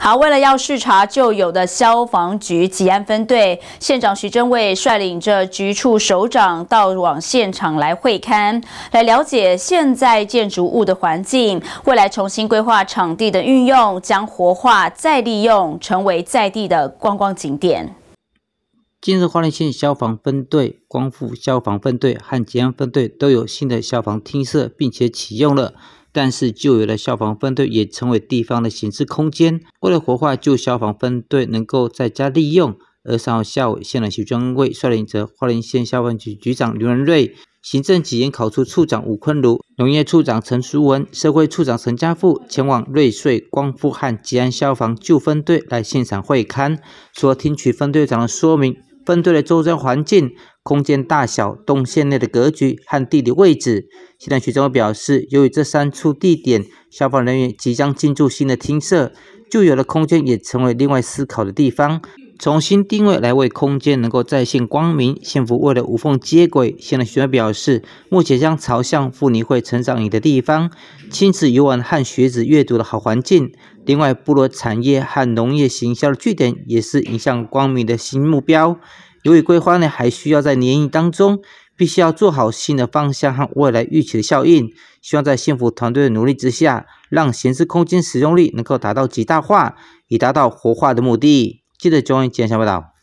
好，为了要视察旧有的消防局吉安分队，县长徐祯伟率领着局处首长到往现场来会勘，来了解现在建筑物的环境，未来重新规划场地的运用，将活化再利用，成为在地的观光景点。近日，花莲县消防分队光复消防分队和吉安分队都有新的消防厅舍，并且启用了。但是旧有的消防分队也成为地方的形式空间。为了活化旧消防分队，能够在家利用，而上号下午县的徐专委率领着花莲县消防局局长刘仁瑞、行政检验考处处长吴坤如、农业处长陈淑文、社会处长陈家富前往瑞穗、光复和吉安消防旧分队来现场会勘，了听取分队长的说明，分队的周边环境、空间大小、动线内的格局和地理位置。现在学宗表示，由于这三处地点，消防人员即将进驻新的厅舍，旧有的空间也成为另外思考的地方，重新定位来为空间能够再现光明。幸福为了无缝接轨，现在学荣表示，目前将朝向妇女会成长你的地方、亲子游玩和学子阅读的好环境。另外，部落产业和农业行销的据点，也是影响光明的新目标。由于规划呢，还需要在年运当中，必须要做好新的方向和未来预期的效应。希望在幸福团队的努力之下，让闲置空间使用率能够达到极大化，以达到活化的目的。记得 join 简小报道。